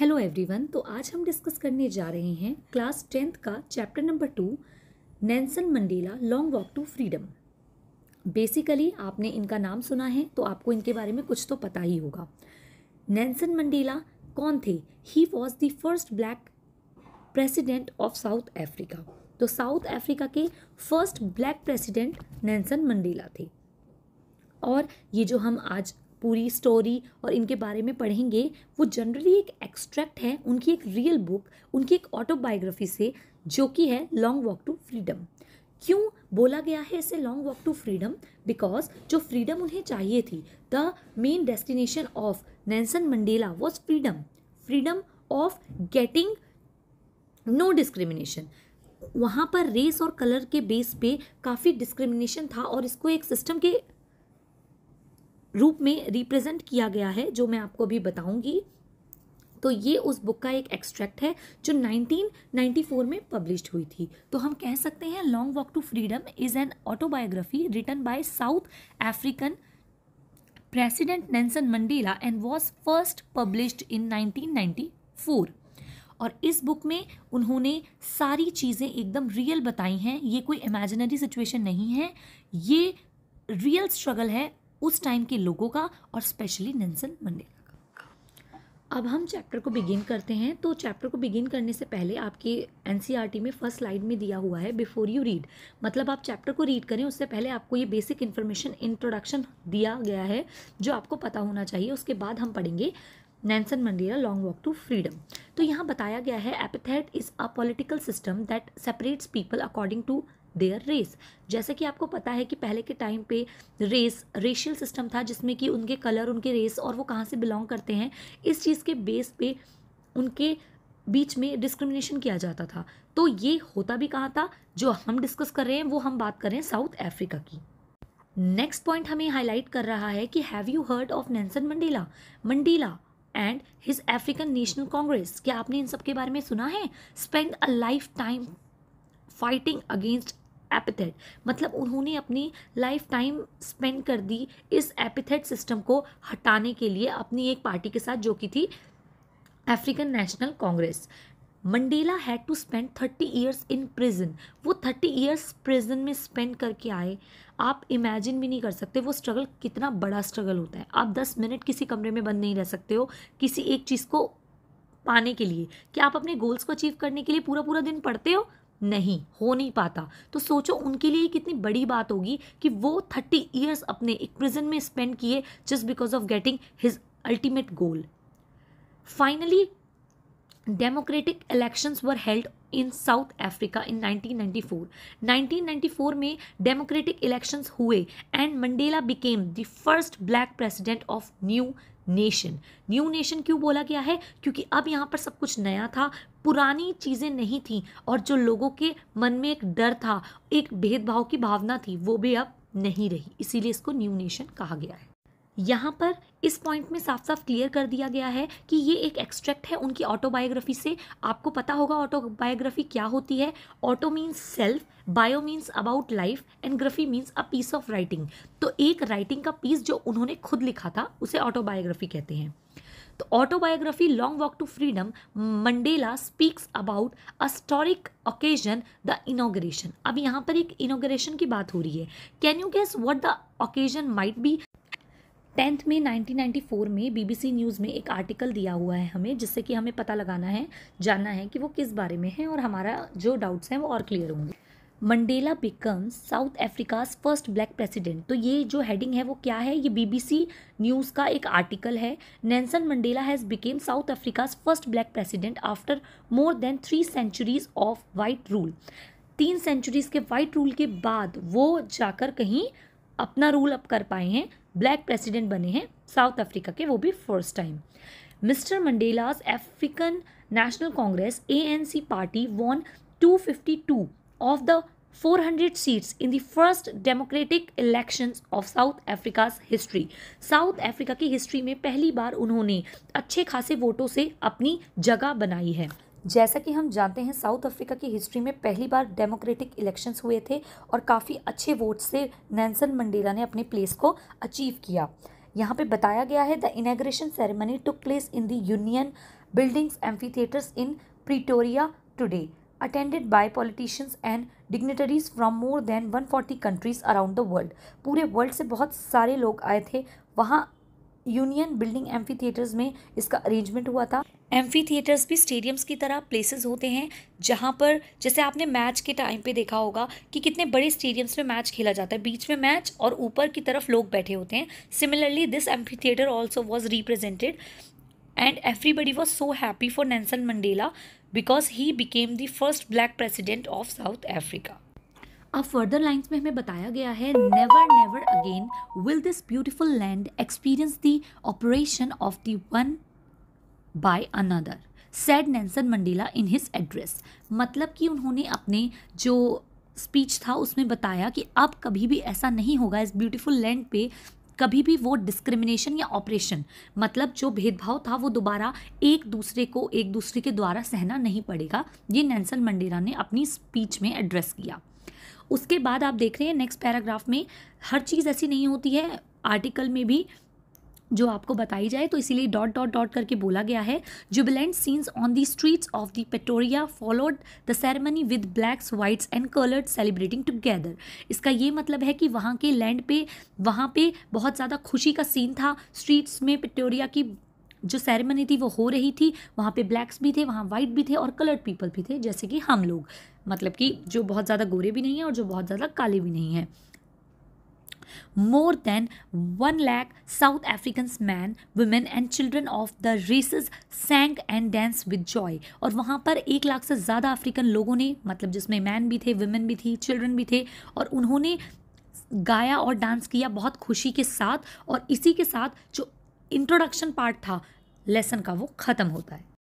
hello everyone तो आज हम डिस्कस करने जा रहे हैं क्लास टेंथ का chapter number two Nelson Mandela long walk to freedom basically आपने इनका नाम सुना है तो आपको इनके बारे में कुछ तो पता ही होगा नैनसन मंडेला कौन थे he was the first black president of South Africa तो साउथ अफ्रीका के first black president Nelson Mandela थे और ये जो हम आज पूरी स्टोरी और इनके बारे में पढ़ेंगे वो जनरली एक एक्सट्रैक्ट है उनकी एक रियल बुक उनकी एक ऑटोबायोग्राफी से जो कि है लॉन्ग वॉक टू फ्रीडम क्यों बोला गया है इसे long walk to freedom because जो फ्रीडम उन्हें चाहिए थी the main destination of Nelson Mandela was freedom freedom of getting no discrimination वहाँ पर रेस और कलर के बेस पे काफ़ी डिस्क्रिमिनेशन था और इसको एक सिस्टम के रूप में रिप्रेजेंट किया गया है जो मैं आपको अभी बताऊंगी तो ये उस बुक का एक एक्सट्रैक्ट है जो 1994 में पब्लिश्ड हुई थी तो हम कह सकते हैं long walk to freedom is an autobiography written by South African president Nelson Mandela and was first published in 1994 और इस बुक में उन्होंने सारी चीज़ें एकदम रियल बताई हैं ये कोई इमेजिनरी सिचुएशन नहीं है ये रियल स्ट्रगल है उस टाइम के लोगों का और स्पेशली नेल्सन मंडेला अब हम चैप्टर को बिगिन करते हैं तो चैप्टर को बिगिन करने से पहले आपके एन e में फर्स्ट स्लाइड में दिया हुआ है बिफोर यू रीड मतलब आप चैप्टर को रीड करें उससे पहले आपको ये बेसिक इन्फॉर्मेशन इंट्रोडक्शन दिया गया है जो आपको पता होना चाहिए उसके बाद हम पढ़ेंगे Nelson Mandela long walk to freedom तो यहाँ बताया गया है apartheid is a political system that separates people according to their race जैसे कि आपको पता है कि पहले के टाइम पे रेस रेशियल सिस्टम था जिसमें कि उनके कलर उनके रेस और वो कहाँ से बिलोंग करते हैं इस चीज़ के बेस पे उनके बीच में डिस्क्रिमिनेशन किया जाता था तो ये होता भी कहाँ था जो हम डिस्कस कर रहे हैं वो हम बात कर रहे हैं साउथ अफ्रीका की नेक्स्ट पॉइंट हमें हाईलाइट कर रहा है कि have you heard of Nelson Mandela Mandela and his African National Congress क्या आपने इन सब के बारे में सुना है spend a life time fighting against apartheid मतलब उन्होंने अपनी लाइफ टाइम स्पेंड कर दी इस एपिथेट सिस्टम को हटाने के लिए अपनी एक पार्टी के साथ जो कि थी African National Congress Mandela had to spend thirty years in prison वो थर्टी ईयर्स प्रिजन में स्पेंड करके आए आप इमेजिन भी नहीं कर सकते वो स्ट्रगल कितना बड़ा स्ट्रगल होता है आप दस मिनट किसी कमरे में बंद नहीं रह सकते हो किसी एक चीज़ को पाने के लिए क्या आप अपने गोल्स को अचीव करने के लिए पूरा पूरा दिन पढ़ते हो नहीं हो नहीं पाता तो सोचो उनके लिए कितनी बड़ी बात होगी कि वो थर्टी ईयर्स अपने एक प्रिजन में स्पेंड किए just because of getting his ultimate goal finally democratic elections were held in South Africa in 1994 1994 में डेमोक्रेटिक इलेक्शंस हुए and Mandela became the first black president of new nation new nation क्यों बोला गया है क्योंकि अब यहाँ पर सब कुछ नया था पुरानी चीज़ें नहीं थी और जो लोगों के मन में एक डर था एक भेदभाव की भावना थी वो भी अब नहीं रही इसीलिए इसको न्यू नेशन कहा गया है यहाँ पर इस पॉइंट में साफ साफ क्लियर कर दिया गया है कि ये एक एक्सट्रैक्ट है उनकी ऑटोबायोग्राफी से आपको पता होगा ऑटोबायोग्राफी क्या होती है auto means self bio means about life and graphy means a piece of writing तो एक राइटिंग का पीस जो उन्होंने खुद लिखा था उसे ऑटोबायोग्राफी कहते हैं तो autobiography long walk to freedom Mandela speaks about historic occasion the inauguration अब यहाँ पर एक इनोग्रेशन की बात हो रही है can you guess what the occasion might be tenth में 1994 में बीबीसी न्यूज़ में एक आर्टिकल दिया हुआ है हमें जिससे कि हमें पता लगाना है जानना है कि वो किस बारे में है और हमारा जो डाउट्स हैं वो और क्लियर होंगे Mandela becomes South Africa's first black president तो ये जो हेडिंग है वो क्या है ये बीबीसी न्यूज़ का एक आर्टिकल है Nelson Mandela has become South Africa's first black president after more than three centuries of white rule तीन सेंचुरीज के वाइट रूल के बाद वो जाकर कहीं अपना रूल अप कर पाए हैं ब्लैक प्रेसिडेंट बने हैं साउथ अफ्रीका के वो भी first time mister Mandela's African National Congress a party won 252 of the 400 seats in the first democratic elections of South Africa's history South Africa की हिस्ट्री में पहली बार उन्होंने अच्छे खासे वोटों से अपनी जगह बनाई है जैसा कि हम जानते हैं साउथ अफ्रीका की हिस्ट्री में पहली बार डेमोक्रेटिक इलेक्शंस हुए थे और काफ़ी अच्छे वोट से नैनसन मंडेला ने अपने प्लेस को अचीव किया यहाँ पे बताया गया है the inauguration ceremony took place in the Union Buildings amphitheatres in Pretoria today attended by politicians and dignitaries from more than 140 countries around the world पूरे वर्ल्ड से बहुत सारे लोग आए थे वहाँ यूनियन बिल्डिंग एम्फी थिएटर्स में इसका अरेंजमेंट हुआ था एम्फी थिएटर्स भी स्टेडियम्स की तरह प्लेसेस होते हैं जहाँ पर जैसे आपने मैच के टाइम पे देखा होगा कि कितने बड़े स्टेडियम्स में मैच खेला जाता है बीच में मैच और ऊपर की तरफ लोग बैठे होते हैं similarly this amphitheatre also was represented and everybody was so happy for Nelson Mandela because he became the first black president of South Africa अब फर्दर लाइन्स में हमें बताया गया है never never again will this beautiful land experience the oppression of the one by another said Nelson Mandela in his address मतलब कि उन्होंने अपने जो स्पीच था उसमें बताया कि अब कभी भी ऐसा नहीं होगा इस ब्यूटीफुल लैंड पे कभी भी वो डिस्क्रिमिनेशन या ऑपरेशन मतलब जो भेदभाव था वो दोबारा एक दूसरे को एक दूसरे के द्वारा सहना नहीं पड़ेगा ये नैनसन मंडेला ने अपनी स्पीच में एड्रेस किया उसके बाद आप देख रहे हैं नेक्स्ट पैराग्राफ में हर चीज़ ऐसी नहीं होती है आर्टिकल में भी जो आपको बताई जाए तो इसीलिए डॉट डॉट डॉट करके बोला गया है jubilant scenes on the streets of the Pretoria followed the ceremony with blacks whites and coloured celebrating together इसका ये मतलब है कि वहाँ के लैंड पे वहाँ पे बहुत ज़्यादा खुशी का सीन था स्ट्रीट्स में पेटोरिया की जो सेरेमनी थी वो हो रही थी वहाँ पे ब्लैक्स भी थे वहाँ वाइट भी थे और कलर्ड पीपल भी थे जैसे कि हम लोग मतलब कि जो बहुत ज़्यादा गोरे भी नहीं हैं और जो बहुत ज़्यादा काले भी नहीं हैं more than one lakh South African men women and children of the races sang and danced with joy और वहाँ पर एक लाख से ज़्यादा अफ्रीकन लोगों ने मतलब जिसमें मैन भी थे वुमेन भी थी चिल्ड्रन भी थे और उन्होंने गाया और डांस किया बहुत खुशी के साथ और इसी के साथ जो इंट्रोडक्शन पार्ट था लेसन का वो ख़त्म होता है